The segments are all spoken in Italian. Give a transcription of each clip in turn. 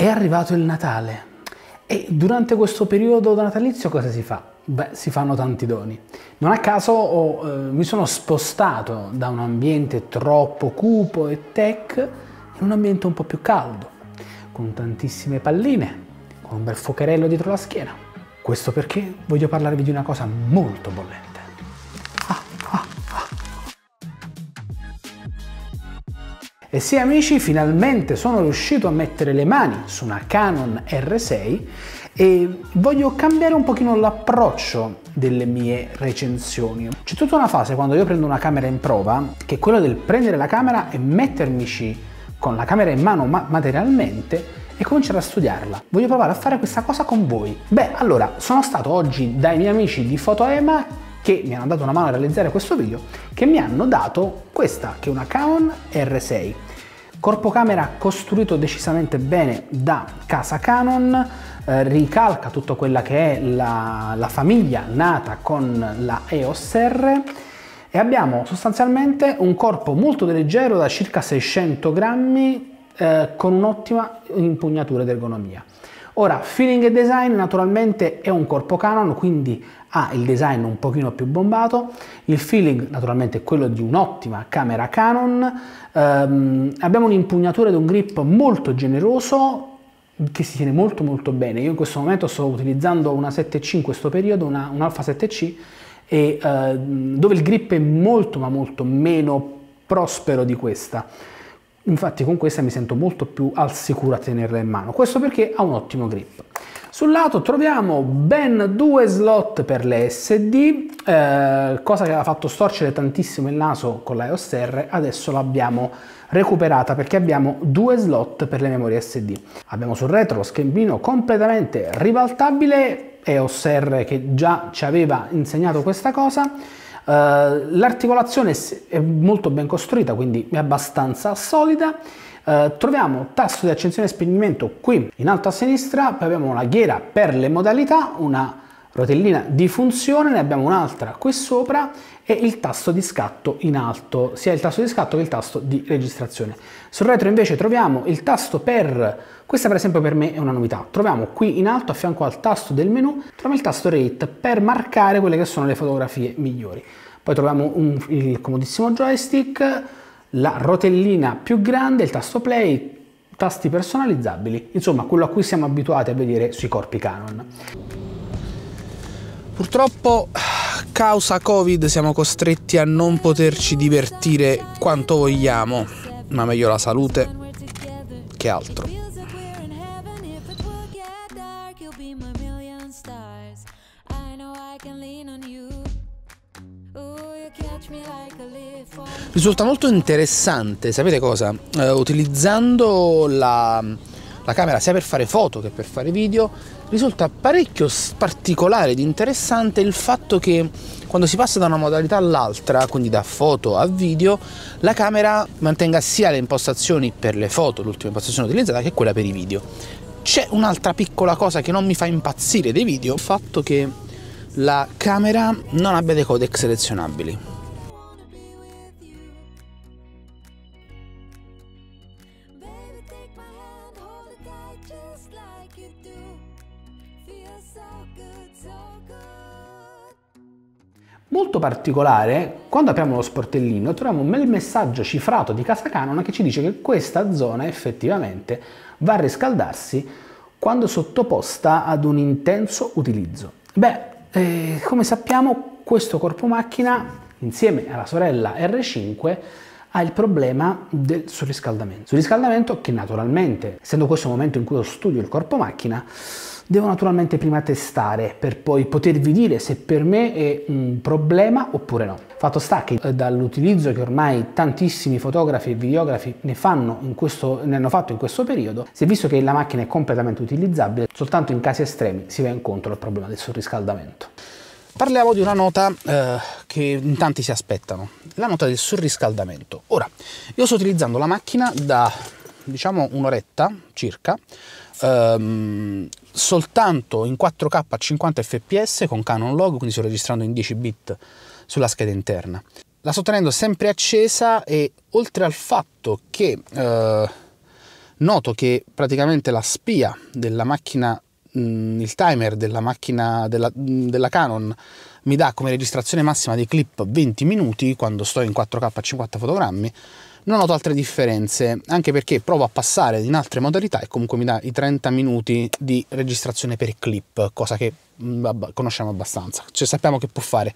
È arrivato il Natale e durante questo periodo natalizio cosa si fa? Beh, si fanno tanti doni. Non a caso ho, eh, mi sono spostato da un ambiente troppo cupo e tech in un ambiente un po' più caldo, con tantissime palline, con un bel focherello dietro la schiena. Questo perché voglio parlarvi di una cosa molto bollente. E sì amici, finalmente sono riuscito a mettere le mani su una Canon R6 e voglio cambiare un pochino l'approccio delle mie recensioni. C'è tutta una fase quando io prendo una camera in prova, che è quella del prendere la camera e mettermici con la camera in mano ma materialmente e cominciare a studiarla. Voglio provare a fare questa cosa con voi. Beh, allora, sono stato oggi dai miei amici di Fotoema che mi hanno dato una mano a realizzare questo video, che mi hanno dato questa, che è una Canon R6. Corpo camera costruito decisamente bene da casa Canon, eh, ricalca tutta quella che è la, la famiglia nata con la EOS R e abbiamo sostanzialmente un corpo molto leggero da circa 600 grammi eh, con un'ottima impugnatura ed ergonomia. Ora, Feeling e Design naturalmente è un corpo Canon, quindi ha il design un pochino più bombato, il feeling naturalmente è quello di un'ottima camera Canon, ehm, abbiamo un'impugnatura ed un grip molto generoso, che si tiene molto molto bene. Io in questo momento sto utilizzando una 7C in questo periodo, una, un Alpha 7C, e, eh, dove il grip è molto ma molto meno prospero di questa infatti con questa mi sento molto più al sicuro a tenerla in mano, questo perché ha un ottimo grip. Sul lato troviamo ben due slot per le SD, eh, cosa che aveva fatto storcere tantissimo il naso con la EOS R, adesso l'abbiamo recuperata perché abbiamo due slot per le memorie SD. Abbiamo sul retro lo schermino completamente ribaltabile, EOS R che già ci aveva insegnato questa cosa, eh, l'articolazione è molto ben costruita, quindi è abbastanza solida. Uh, troviamo tasto di accensione e spegnimento qui in alto a sinistra, poi abbiamo una ghiera per le modalità, una rotellina di funzione, ne abbiamo un'altra qui sopra e il tasto di scatto in alto, sia il tasto di scatto che il tasto di registrazione. Sul retro invece troviamo il tasto per, questa per esempio per me è una novità, troviamo qui in alto a fianco al tasto del menu, troviamo il tasto rate per marcare quelle che sono le fotografie migliori. Poi troviamo un, il comodissimo joystick, la rotellina più grande, il tasto play, tasti personalizzabili, insomma quello a cui siamo abituati a vedere sui corpi Canon. Purtroppo causa Covid siamo costretti a non poterci divertire quanto vogliamo, ma meglio la salute che altro. Risulta molto interessante, sapete cosa? Eh, utilizzando la la camera sia per fare foto che per fare video, risulta parecchio particolare ed interessante il fatto che quando si passa da una modalità all'altra, quindi da foto a video, la camera mantenga sia le impostazioni per le foto, l'ultima impostazione utilizzata, che quella per i video. C'è un'altra piccola cosa che non mi fa impazzire dei video, il fatto che la camera non abbia dei codec selezionabili. just like you do. Feels so good, so good. Molto particolare, quando apriamo lo sportellino troviamo un bel messaggio cifrato di Casa Canona che ci dice che questa zona effettivamente va a riscaldarsi quando sottoposta ad un intenso utilizzo. Beh, eh, come sappiamo questo corpo macchina insieme alla sorella R5 ha il problema del surriscaldamento. Surriscaldamento che naturalmente, essendo questo il momento in cui io studio il corpo macchina, devo naturalmente prima testare per poi potervi dire se per me è un problema oppure no. Fatto sta che eh, dall'utilizzo che ormai tantissimi fotografi e videografi ne, questo, ne, hanno fatto in questo periodo, si è visto che la macchina è completamente utilizzabile, soltanto in casi estremi si va incontro al problema del surriscaldamento. Parliamo di una nota eh, che in tanti si aspettano, la nota del surriscaldamento. Ora, io sto utilizzando la macchina da diciamo un'oretta circa, ehm, soltanto in 4K a 50 fps con Canon Log, quindi sto registrando in 10 bit sulla scheda interna. La sto tenendo sempre accesa e oltre al fatto che eh, noto che praticamente la spia della macchina mh, mm, il timer della macchina della, mh, della Canon mi dà come registrazione massima dei clip 20 minuti quando sto in 4K a 50 fotogrammi non noto altre differenze, anche perché provo a passare in altre modalità e comunque mi dà i 30 minuti di registrazione per clip, cosa che mm, conosciamo abbastanza, cioè sappiamo che può fare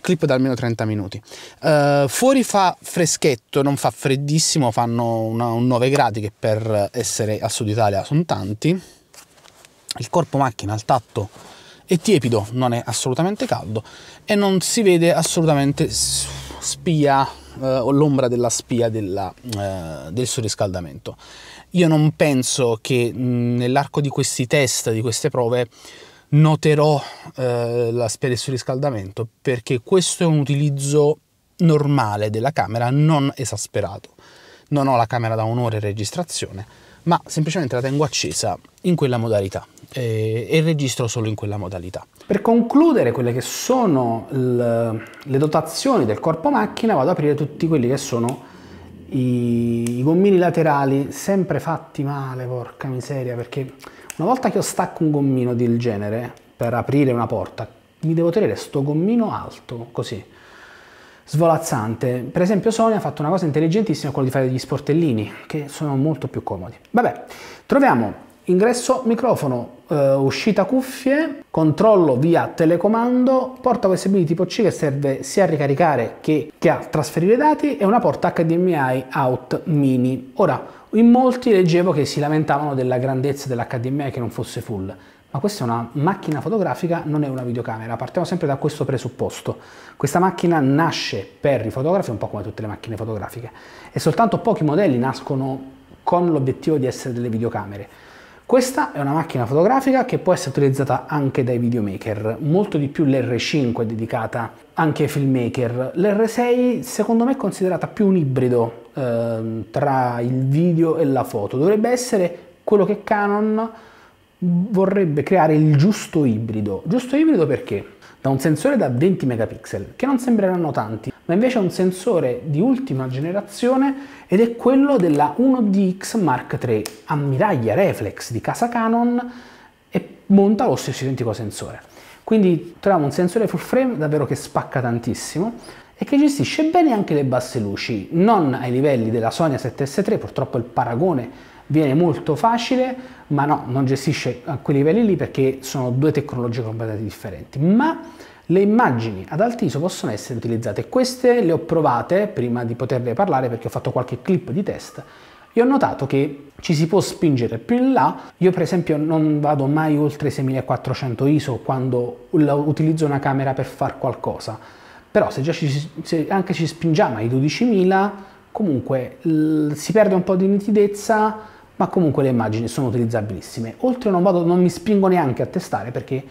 clip da almeno 30 minuti. Uh, fuori fa freschetto, non fa freddissimo, fanno una, un 9 gradi che per essere al sud Italia sono tanti il corpo macchina al tatto è tiepido, non è assolutamente caldo e non si vede assolutamente spia eh, o l'ombra della spia della, eh, del surriscaldamento. Io non penso che nell'arco di questi test, di queste prove, noterò eh, la spia del surriscaldamento perché questo è un utilizzo normale della camera, non esasperato. Non ho la camera da un'ora in registrazione, ma semplicemente la tengo accesa in quella modalità eh, e registro solo in quella modalità. Per concludere quelle che sono le dotazioni del corpo macchina vado ad aprire tutti quelli che sono i, i gommini laterali sempre fatti male, porca miseria, perché una volta che io stacco un gommino del genere per aprire una porta mi devo tenere sto gommino alto così svolazzante. Per esempio Sony ha fatto una cosa intelligentissima, quello di fare degli sportellini, che sono molto più comodi. Vabbè, troviamo ingresso microfono, eh, uscita cuffie, controllo via telecomando, porta USB tipo C che serve sia a ricaricare che, che a trasferire dati e una porta HDMI out mini. Ora, in molti leggevo che si lamentavano della grandezza dell'HDMI che non fosse full ma questa è una macchina fotografica, non è una videocamera. Partiamo sempre da questo presupposto. Questa macchina nasce per i fotografi, un po' come tutte le macchine fotografiche, e soltanto pochi modelli nascono con l'obiettivo di essere delle videocamere. Questa è una macchina fotografica che può essere utilizzata anche dai videomaker, molto di più l'R5 è dedicata anche ai filmmaker. L'R6 secondo me è considerata più un ibrido eh, tra il video e la foto, dovrebbe essere quello che Canon vorrebbe creare il giusto ibrido. Giusto ibrido perché? Da un sensore da 20 megapixel, che non sembreranno tanti, ma invece è un sensore di ultima generazione ed è quello della 1DX Mark III, ammiraglia reflex di casa Canon e monta lo stesso identico sensore. Quindi troviamo un sensore full frame davvero che spacca tantissimo e che gestisce bene anche le basse luci, non ai livelli della Sony 7S3, purtroppo il paragone viene molto facile, ma no, non gestisce a quei livelli lì perché sono due tecnologie completamente differenti. Ma le immagini ad alto ISO possono essere utilizzate. Queste le ho provate prima di poterle parlare perché ho fatto qualche clip di test e ho notato che ci si può spingere più in là. Io per esempio non vado mai oltre 6400 ISO quando utilizzo una camera per fare qualcosa, però se, ci, se anche ci spingiamo ai 12000 comunque si perde un po' di nitidezza ma comunque le immagini sono utilizzabilissime. Oltre non, vado, non mi spingo neanche a testare perché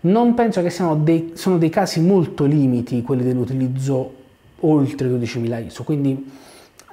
non penso che siano dei, sono dei casi molto limiti quelli dell'utilizzo oltre 12.000 ISO, quindi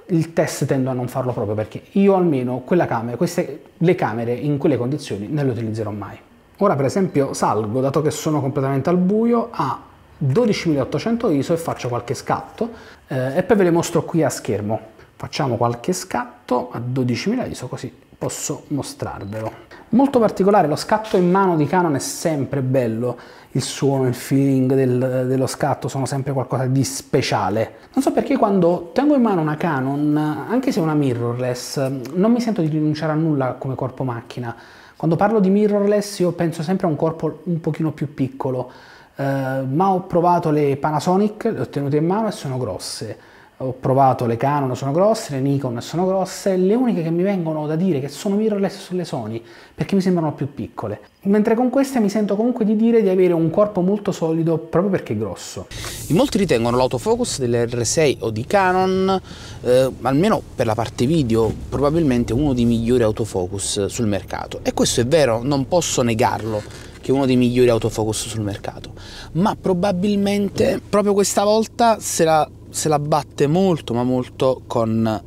il test tendo a non farlo proprio perché io almeno quella camera, queste, le camere in quelle condizioni non le utilizzerò mai. Ora per esempio salgo, dato che sono completamente al buio, a 12800 ISO e faccio qualche scatto eh, e poi ve le mostro qui a schermo. Facciamo qualche scatto a 12.000 ISO così posso mostrarvelo. Molto particolare, lo scatto in mano di Canon è sempre bello, il suono, il feeling del, dello scatto sono sempre qualcosa di speciale. Non so perché quando tengo in mano una Canon, anche se è una mirrorless, non mi sento di rinunciare a nulla come corpo macchina. Quando parlo di mirrorless io penso sempre a un corpo un pochino più piccolo, eh, ma ho provato le Panasonic, le ho tenute in mano e sono grosse ho provato le Canon sono grosse, le Nikon sono grosse, le uniche che mi vengono da dire che sono mirrorless sulle Sony, perché mi sembrano più piccole. Mentre con queste mi sento comunque di dire di avere un corpo molto solido proprio perché è grosso. In molti ritengono l'autofocus delle R6 o di Canon, eh, almeno per la parte video, probabilmente uno dei migliori autofocus sul mercato. E questo è vero, non posso negarlo che è uno dei migliori autofocus sul mercato. Ma probabilmente proprio questa volta se la se la batte molto ma molto con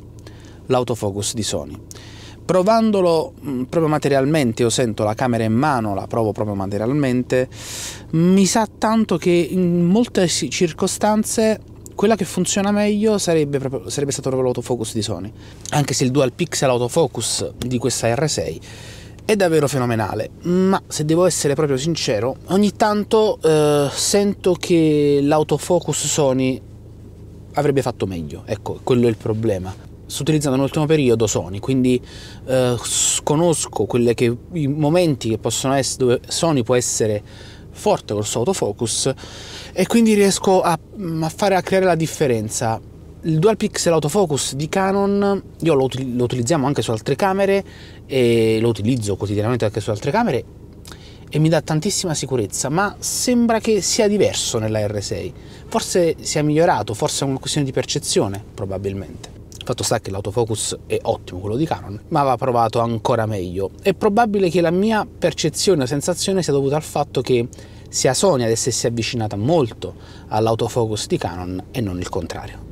l'autofocus di Sony. Provandolo mm, proprio materialmente, io sento la camera in mano, la provo proprio materialmente, mi sa tanto che in molte circostanze quella che funziona meglio sarebbe, proprio, sarebbe stato proprio l'autofocus di Sony, anche se il dual pixel autofocus di questa R6 è davvero fenomenale, ma se devo essere proprio sincero, ogni tanto eh, sento che l'autofocus Sony avrebbe fatto meglio, ecco, quello è il problema. Sto utilizzando nell'ultimo periodo Sony, quindi eh, conosco che, i momenti che possono essere dove Sony può essere forte col suo autofocus e quindi riesco a, mm, a, fare, a creare la differenza. Il dual pixel autofocus di Canon io lo, lo utilizziamo anche su altre camere e lo utilizzo quotidianamente anche su altre camere e mi dà tantissima sicurezza, ma sembra che sia diverso nella R6. Forse sia migliorato, forse è una questione di percezione, probabilmente. Fatto sta che l'autofocus è ottimo, quello di Canon, ma va provato ancora meglio. È probabile che la mia percezione o sensazione sia dovuta al fatto che sia Sony ad essersi avvicinata molto all'autofocus di Canon e non il contrario.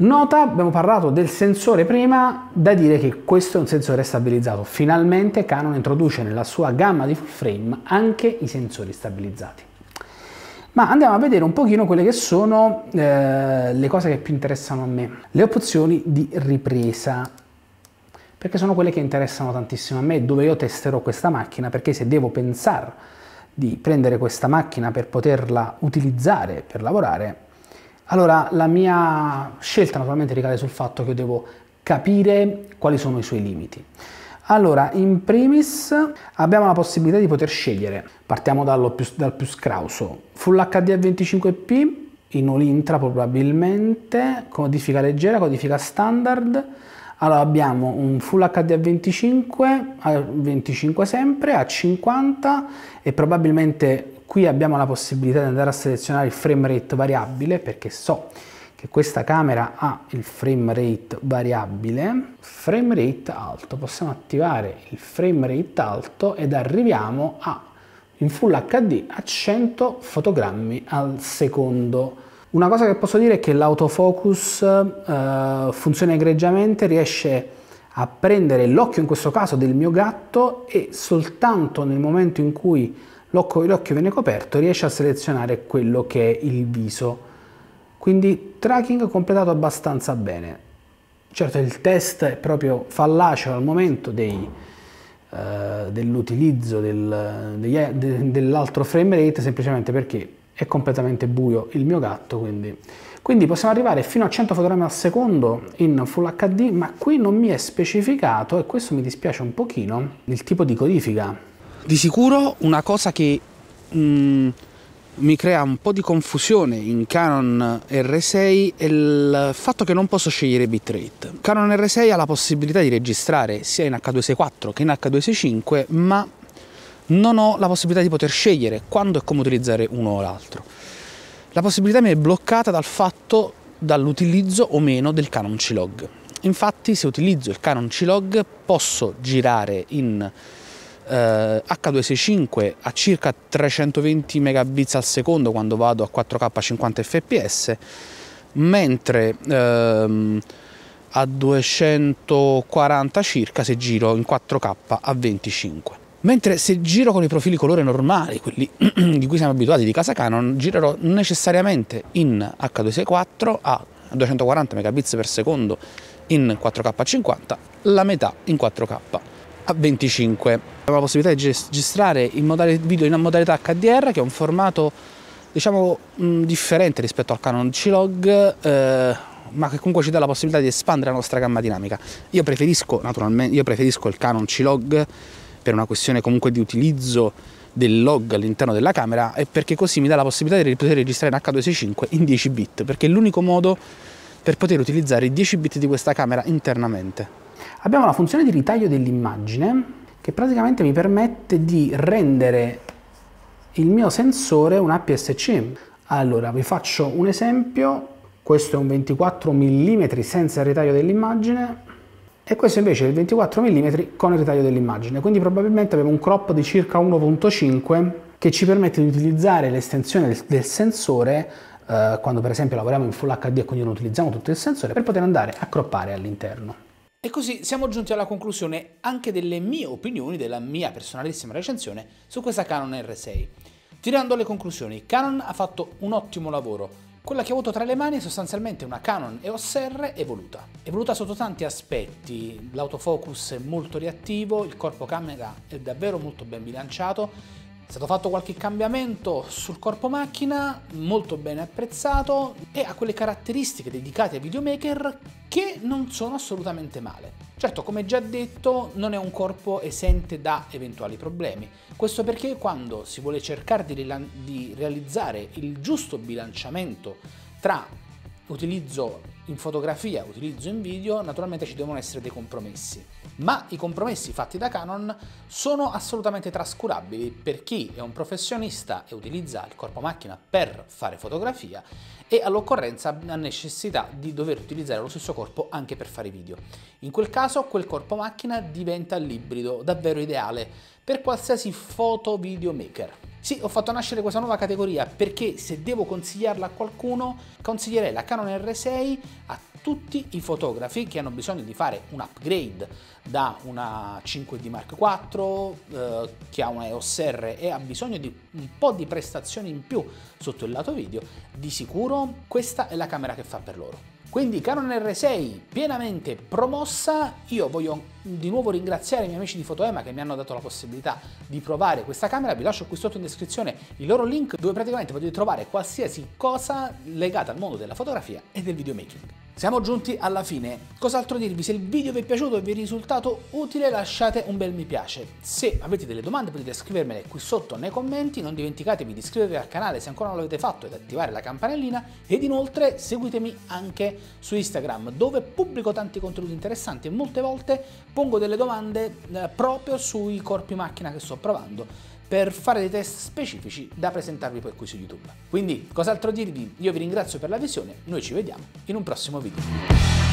Nota, abbiamo parlato del sensore prima, da dire che questo è un sensore stabilizzato. Finalmente Canon introduce nella sua gamma di full frame anche i sensori stabilizzati. Ma andiamo a vedere un pochino quelle che sono eh, le cose che più interessano a me. Le opzioni di ripresa, perché sono quelle che interessano tantissimo a me, dove io testerò questa macchina, perché se devo pensare di prendere questa macchina per poterla utilizzare per lavorare, allora, la mia scelta naturalmente ricade sul fatto che io devo capire quali sono i suoi limiti. Allora, in primis abbiamo la possibilità di poter scegliere. Partiamo più, dal più scrauso. Full HD a 25p, in Olintra probabilmente, codifica leggera, codifica standard, allora abbiamo un Full HD a 25, a 25 sempre, a 50 e probabilmente qui abbiamo la possibilità di andare a selezionare il frame rate variabile perché so che questa camera ha il frame rate variabile frame rate alto possiamo attivare il frame rate alto ed arriviamo a in full hd a 100 fotogrammi al secondo una cosa che posso dire è che l'autofocus eh, funziona egregiamente, riesce a prendere l'occhio in questo caso del mio gatto e soltanto nel momento in cui l'occhio viene coperto riesce a selezionare quello che è il viso. Quindi tracking completato abbastanza bene. Certo il test è proprio fallace al momento dei, eh, dell'utilizzo del, dell'altro frame rate semplicemente perché è completamente buio il mio gatto, quindi. quindi possiamo arrivare fino a 100 fotogrammi al secondo in Full HD, ma qui non mi è specificato, e questo mi dispiace un pochino, il tipo di codifica. Di sicuro una cosa che mh, mm, mi crea un po' di confusione in Canon R6 è il fatto che non posso scegliere bitrate. Canon R6 ha la possibilità di registrare sia in H264 che in H265, ma non ho la possibilità di poter scegliere quando e come utilizzare uno o l'altro. La possibilità mi è bloccata dal fatto dall'utilizzo o meno del Canon C-Log. Infatti se utilizzo il Canon C-Log posso girare in eh, H265 a circa 320 megabits al secondo quando vado a 4K a 50 fps, mentre ehm, a 240 circa se giro in 4K a 25. Mentre se giro con i profili colore normali, quelli di cui siamo abituati di casa Canon, girerò necessariamente in H264 a 240 megabits per secondo in 4K50, a la metà in 4K a 25. Abbiamo la possibilità di registrare il video in modalità HDR, che è un formato diciamo differente rispetto al Canon C-Log, eh, ma che comunque ci dà la possibilità di espandere la nostra gamma dinamica. Io preferisco, naturalmente, io preferisco il Canon C-Log per una questione comunque di utilizzo del log all'interno della camera e perché così mi dà la possibilità di poter registrare in H265 in 10 bit, perché è l'unico modo per poter utilizzare i 10 bit di questa camera internamente. Abbiamo la funzione di ritaglio dell'immagine che praticamente mi permette di rendere il mio sensore un APS-C. Allora, vi faccio un esempio, questo è un 24 mm senza ritaglio dell'immagine, e questo invece è il 24 mm con il ritaglio dell'immagine, quindi probabilmente abbiamo un crop di circa 1.5 che ci permette di utilizzare l'estensione del, del sensore eh, quando per esempio lavoriamo in Full HD e quindi non utilizziamo tutto il sensore per poter andare a croppare all'interno. E così siamo giunti alla conclusione anche delle mie opinioni, della mia personalissima recensione su questa Canon R6. Tirando le conclusioni, Canon ha fatto un ottimo lavoro, quella che ho avuto tra le mani è sostanzialmente una Canon EOS R evoluta. Evoluta sotto tanti aspetti, l'autofocus è molto reattivo, il corpo camera è davvero molto ben bilanciato, è stato fatto qualche cambiamento sul corpo macchina, molto bene apprezzato e ha quelle caratteristiche dedicate ai videomaker che non sono assolutamente male. Certo, come già detto, non è un corpo esente da eventuali problemi. Questo perché quando si vuole cercare di, di realizzare il giusto bilanciamento tra utilizzo in fotografia, utilizzo in video, naturalmente ci devono essere dei compromessi. Ma i compromessi fatti da Canon sono assolutamente trascurabili per chi è un professionista e utilizza il corpo macchina per fare fotografia e all'occorrenza ha necessità di dover utilizzare lo stesso corpo anche per fare video. In quel caso quel corpo macchina diventa l'ibrido davvero ideale per qualsiasi foto videomaker. Sì, ho fatto nascere questa nuova categoria perché se devo consigliarla a qualcuno, consiglierei la Canon R6 a tutti i fotografi che hanno bisogno di fare un upgrade da una 5D Mark IV eh, che ha una EOS R e ha bisogno di un po' di prestazioni in più sotto il lato video, di sicuro questa è la camera che fa per loro. Quindi Canon R6 pienamente promossa, io voglio di nuovo ringraziare i miei amici di Fotoema che mi hanno dato la possibilità di provare questa camera, vi lascio qui sotto in descrizione il loro link dove praticamente potete trovare qualsiasi cosa legata al mondo della fotografia e del videomaking. Siamo giunti alla fine, cos'altro dirvi? Se il video vi è piaciuto e vi è risultato utile lasciate un bel mi piace, se avete delle domande potete scrivermele qui sotto nei commenti, non dimenticatevi di iscrivervi al canale se ancora non l'avete fatto ed attivare la campanellina ed inoltre seguitemi anche su Instagram dove pubblico tanti contenuti interessanti e molte volte pongo delle domande eh, proprio sui corpi macchina che sto provando per fare dei test specifici da presentarvi poi qui su YouTube. Quindi, cos'altro dirvi? Io vi ringrazio per la visione, noi ci vediamo in un prossimo video.